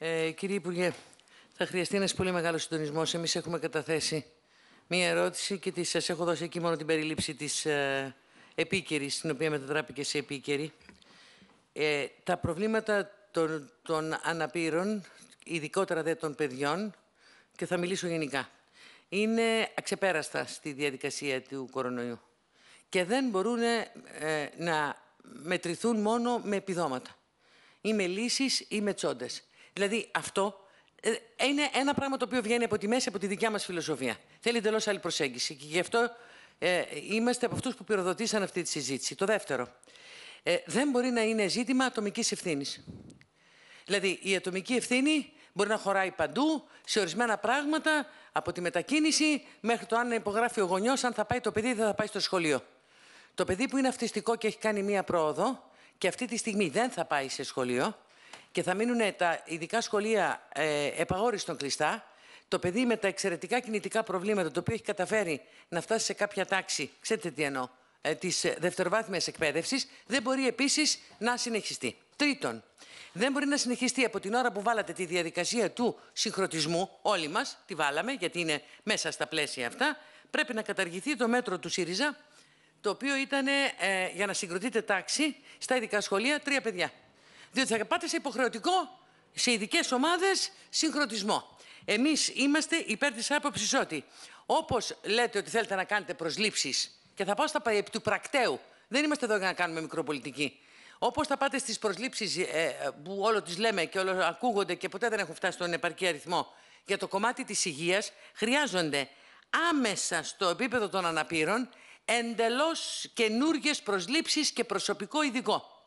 Ε, κύριε Υπουργέ, θα χρειαστεί ένας πολύ μεγάλος συντονισμός. Εμείς έχουμε καταθέσει μία ερώτηση και τη, σας έχω δώσει εκεί μόνο την περίληψη της ε, επίκαιρης, στην οποία μετατράπηκε σε επίκαιρη. Ε, τα προβλήματα των, αναπήρων, ειδικότερα δε των παιδιών, και θα μιλήσω γενικά, είναι αξεπέραστα στη διαδικασία του κορονοϊού και δεν μπορούν ε, να μετρηθούν μόνο με επιδόματα ή με λύσεις ή με τσόντες. Δηλαδή αυτό ε, είναι ένα πράγμα το οποίο βγαίνει από τη μέση από τη δικιά μας φιλοσοφία. Θέλει εντελώς άλλη προσέγγιση. Και γι' αυτό ε, είμαστε από αυτούς που πυροδοτήσαν αυτή τη συζήτηση. Το δεύτερο. Ε, δεν μπορεί να είναι ζήτημα ατομικής ευθύνης. Δηλαδή, η ατομική ευθύνη μπορεί να χωράει παντού, σε ορισμένα πράγματα, από τη μετακίνηση μέχρι το αν υπογράφει ο γονιός, αν θα πάει το παιδί ή δεν θα πάει στο σχολείο. Το παιδί που είναι αυτιστικό και έχει κάνει μία πρόοδο και αυτή τη στιγμή δεν θα πάει σε σχολείο, και θα μείνουν τα ειδικά σχολεία ε, επαγόριστον κλειστά. Το παιδί με τα εξαιρετικά κινητικά προβλήματα, το οποίο έχει καταφέρει να φτάσει σε κάποια τάξη, ξέρετε τι εννοώ, ε, της ε, δευτεροβάθμιας εκπαίδευσης, δεν μπορεί επίσης να συνεχιστεί. Τρίτον, δεν μπορεί να συνεχιστεί από την ώρα που βάλατε τη διαδικασία του συγχρονισμού, όλοι μας τη βάλαμε, γιατί είναι μέσα στα πλαίσια αυτά, πρέπει να καταργηθεί το μέτρο του ΣΥΡΙΖΑ, το οποίο ήταν ε, για να συγκροτείτε τάξη στα ειδικά σχολεία τρία παιδιά. Διότι θα πάτε σε υποχρεωτικό, σε ειδικές ομάδες, συγχρονισμό. Εμείς είμαστε υπέρ της άποψης ότι όπως λέτε ότι θέλετε να κάνετε προσλήψεις, και θα πάω στα του πρακτέου, δεν είμαστε εδώ για να κάνουμε μικροπολιτική. Όπως θα πάτε στις προσλήψεις ε, ε, που όλο τις λέμε και όλο ακούγονται και ποτέ δεν έχουν φτάσει στον επαρκή αριθμό για το κομμάτι της υγείας, χρειάζονται άμεσα στο επίπεδο των αναπήρων εντελώς καινούργιες προσλήψεις και προσωπικό ειδικό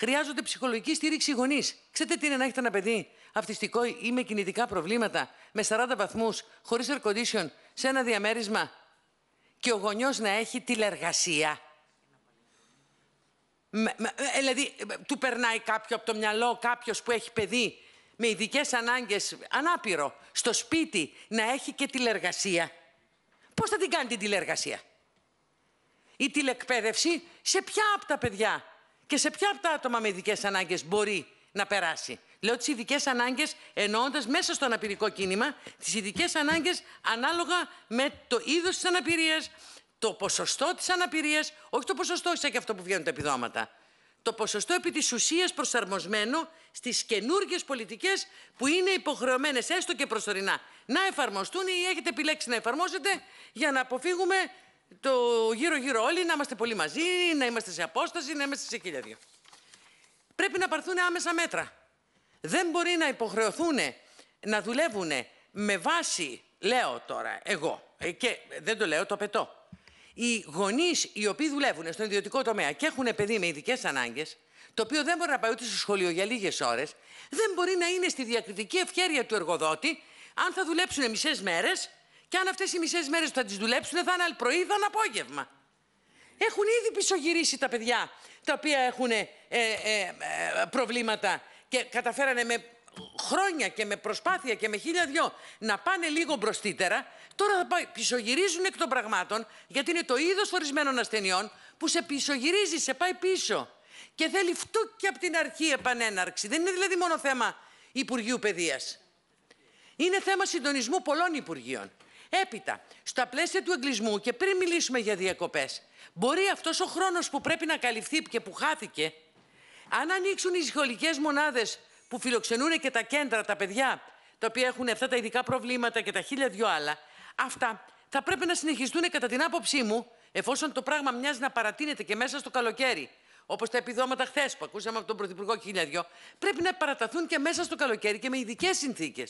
χρειάζονται ψυχολογική στήριξη γονείς. Ξέρετε τι είναι να έχετε ένα παιδί αυτιστικό ή με κινητικά προβλήματα, με 40 βαθμούς, χωρίς air condition, σε ένα διαμέρισμα και ο γονιός να έχει τηλεργασία. Με, με, ε, ε, δηλαδή, ε, του περνάει κάποιο από το μυαλό, κάποιος που έχει παιδί με ειδικές ανάγκες, ανάπηρο, στο σπίτι, να έχει και τηλεργασία. Πώς θα την κάνει την τηλεργασία, η τηλεκπαίδευση σε ποια από τα παιδιά και σε ποια από τα άτομα με ειδικές ανάγκες μπορεί να περάσει. Λέω τις ειδικές ανάγκες, εννοώντας μέσα στο αναπηρικό κίνημα τις ειδικές ανάγκες ανάλογα με το είδος της αναπηρίας, το ποσοστό της αναπηρίας, όχι το ποσοστό, σε και αυτό που βγαίνουν τα επιδόματα. Το ποσοστό επί της ουσίας προσαρμοσμένο στις καινούργιες πολιτικές που είναι υποχρεωμένες, έστω και προσωρινά, να εφαρμοστούν ή έχετε επιλέξει να εφαρμόσετε για να αποφύγουμε το γύρω-γύρω όλοι να είμαστε πολύ μαζί, να είμαστε σε απόσταση, να είμαστε σε χίλια Πρέπει να πάρθουν άμεσα μέτρα. Δεν μπορεί να υποχρεωθούν να δουλεύουν με βάση, λέω τώρα, εγώ, ε, και δεν το λέω, το πετώ. Οι γονείς οι οποίοι δουλεύουν στον ιδιωτικό τομέα και έχουν παιδί με ειδικές ανάγκες, το οποίο δεν μπορεί να πάει ούτε στο σχολείο για λίγες ώρες, δεν μπορεί να είναι στη διακριτική ευχέρεια του εργοδότη αν θα δουλέψουν μισές μέρες και αν αυτές οι μισές μέρες που θα τις δουλέψουν θα είναι πρωί ή θα είναι απόγευμα. Έχουν ήδη πισωγυρίσει τα παιδιά τα οποία έχουν ε, ε, ε, προβλήματα και καταφέρανε με χρόνια και με προσπάθεια και με χίλια δυο να πάνε λίγο μπροστύτερα, τώρα θα πισωγυρίζουν εκ των πραγμάτων, γιατί είναι το είδος ορισμένων ασθενειών που σε πισωγυρίζει, σε πάει πίσω. Και θέλει και από την αρχή επανέναρξη. Δεν είναι δηλαδή μόνο θέμα Υπουργείου Παιδείας. Είναι θέμα συντονισμού πολλών Υπουργείων. Έπειτα, στα πλαίσια του εγκλισμού και πριν μιλήσουμε για διακοπές, μπορεί αυτός ο χρόνος που πρέπει να καλυφθεί και που χάθηκε, αν ανοίξουν οι σχολικές μονάδες που φιλοξενούν και τα κέντρα, τα παιδιά, τα οποία έχουν αυτά τα ειδικά προβλήματα και τα χίλια δυο άλλα, αυτά θα πρέπει να συνεχιστούν κατά την άποψή μου, εφόσον το πράγμα μοιάζει να παρατείνεται και μέσα στο καλοκαίρι, όπως τα επιδόματα χθες που ακούσαμε από τον Πρωθυπουργό Χίλιαδιό, πρέπει να παραταθούν και μέσα στο καλοκαίρι και με ειδικές συνθήκες.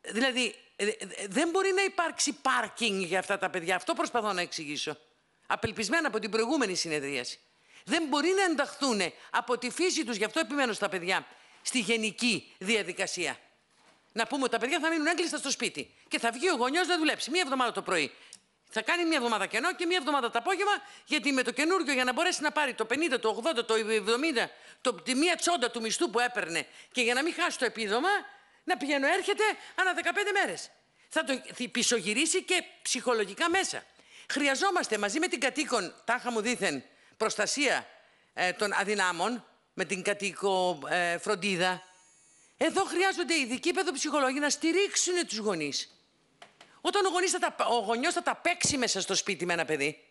Δηλαδή, ε, ε, ε, δεν μπορεί να υπάρξει πάρκινγκ για αυτά τα παιδιά. Αυτό προσπαθώ να εξηγήσω. Απελπισμένα από την προηγούμενη συνεδρίαση. Δεν μπορεί να ενταχθούν από τη φύση τους γι' αυτό επιμένω στα παιδιά, στη γενική διαδικασία. Να πούμε ότι τα παιδιά θα μείνουν έγκλειστα στο σπίτι και θα βγει ο γονιός να δουλέψει μία εβδομάδα το πρωί. Θα κάνει μία εβδομάδα κενό και μία εβδομάδα το απόγευμα, γιατί με το καινούργιο για να μπορέσει να πάρει το 50, το 80, το 70, το, τη μία τσόντα του μισθού που έπαιρνε και για να μην χάσει το επίδομα, να πηγαίνω έρχεται ανά 15 μέρες. Θα το πισωγυρίσει και ψυχολογικά μέσα. Χρειαζόμαστε μαζί με την κατοίκον, τάχα μου δήθεν, προστασία ε, των αδυνάμων, με την κατοίκο ε, φροντίδα. Εδώ χρειάζονται ειδικοί παιδοψυχολόγοι να στηρίξουν τους γονείς. Όταν ο, γονείς θα τα, γονιός θα τα παίξει μέσα στο σπίτι με ένα παιδί,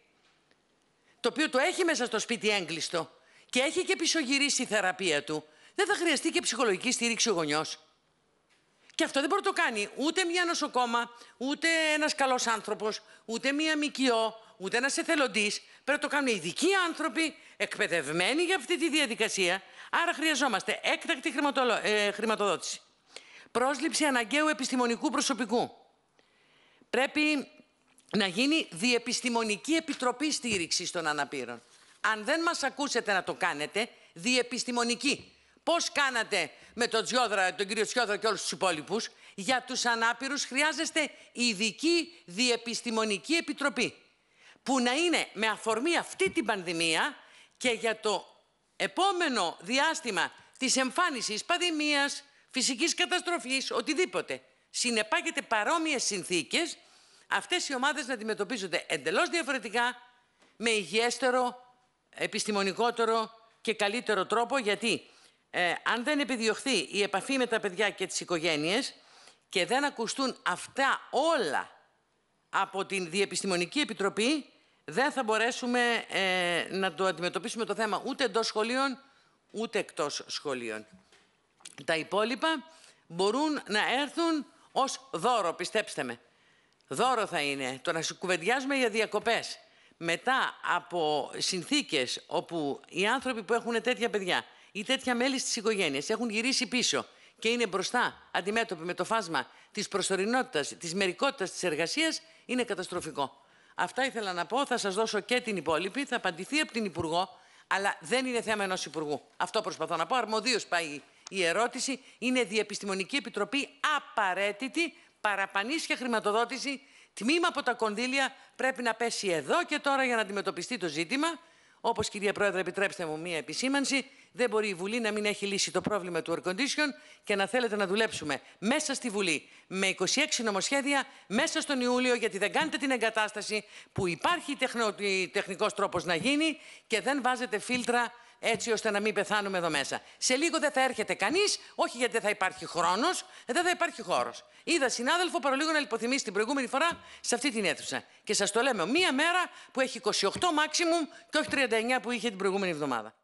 το οποίο το έχει μέσα στο σπίτι έγκλειστο και έχει και πισωγυρίσει η θεραπεία του, δεν θα χρειαστεί και ψυχολογική στήριξη ο γονιός. Και αυτό δεν μπορεί να το κάνει ούτε μια νοσοκόμα, ούτε ένας καλός άνθρωπος, ούτε μια ΜΚΟ, ούτε ένας εθελοντής. Πρέπει να το κάνουν ειδικοί άνθρωποι, εκπαιδευμένοι για αυτή τη διαδικασία. Άρα χρειαζόμαστε έκτακτη ε, χρηματοδότηση. Πρόσληψη αναγκαίου επιστημονικού προσωπικού. Πρέπει να γίνει διεπιστημονική επιτροπή στήριξης των αναπήρων. Αν δεν μας ακούσετε να το κάνετε, διεπιστημονική Πώς κάνατε με τον Τσιόδρα, τον κύριο Τσιόδρα και όλους τους υπόλοιπους, για τους ανάπηρους χρειάζεστε ειδική διεπιστημονική επιτροπή. Που να είναι με αφορμή αυτή την πανδημία και για το επόμενο διάστημα της εμφάνισης πανδημίας, φυσικής καταστροφής, οτιδήποτε. Συνεπάγεται παρόμοιες συνθήκες αυτές οι ομάδες να αντιμετωπίζονται εντελώς διαφορετικά, με υγιέστερο, επιστημονικότερο και καλύτερο τρόπο, γιατί ε, αν δεν επιδιωχθεί η επαφή με τα παιδιά και τις οικογένειες και δεν ακουστούν αυτά όλα από την Διεπιστημονική Επιτροπή, δεν θα μπορέσουμε ε, να το αντιμετωπίσουμε το θέμα ούτε εντός σχολείων, ούτε εκτός σχολείων. Τα υπόλοιπα μπορούν να έρθουν ως δώρο, πιστέψτε με. Δώρο θα είναι το να κουβεντιάζουμε για διακοπές. Μετά από συνθήκες όπου οι άνθρωποι που έχουν τέτοια παιδιά ή τέτοια μέλη τη οικογένεια έχουν γυρίσει πίσω και είναι μπροστά, αντιμέτωποι με το φάσμα της προσωρινότητας, της μερικότητας της εργασίας, είναι καταστροφικό. Αυτά ήθελα να πω. Θα σας δώσω και την υπόλοιπη. Θα απαντηθεί από την Υπουργό, αλλά δεν είναι θέμα ενός Υπουργού. Αυτό προσπαθώ να πω. Αρμοδίως πάει η ερώτηση. Είναι διεπιστημονική επιτροπή απαραίτητη παραπανήσια χρηματοδότηση. Τμήμα από τα κονδύλια πρέπει να πέσει εδώ και τώρα για να αντιμετωπιστεί το ζήτημα. Όπως κυρία Πρόεδρε επιτρέψτε μου μία επισήμανση, δεν μπορεί η Βουλή να μην έχει λύσει το πρόβλημα του air condition και να θέλετε να δουλέψουμε μέσα στη Βουλή με 26 νομοσχέδια μέσα στον Ιούλιο, γιατί δεν κάνετε την εγκατάσταση που υπάρχει τεχνο... τεχνικός τρόπος να γίνει και δεν βάζετε φίλτρα έτσι ώστε να μην πεθάνουμε εδώ μέσα. Σε λίγο δεν θα έρχεται κανείς, όχι γιατί δεν θα υπάρχει χρόνος, δεν θα υπάρχει χώρος. Είδα συνάδελφο παρολίγο να λυποθυμήσει την προηγούμενη φορά σε αυτή την αίθουσα. Και σας το λέμε, μία μέρα που έχει 28 maximum και όχι 39 που είχε την προηγούμενη εβδομάδα.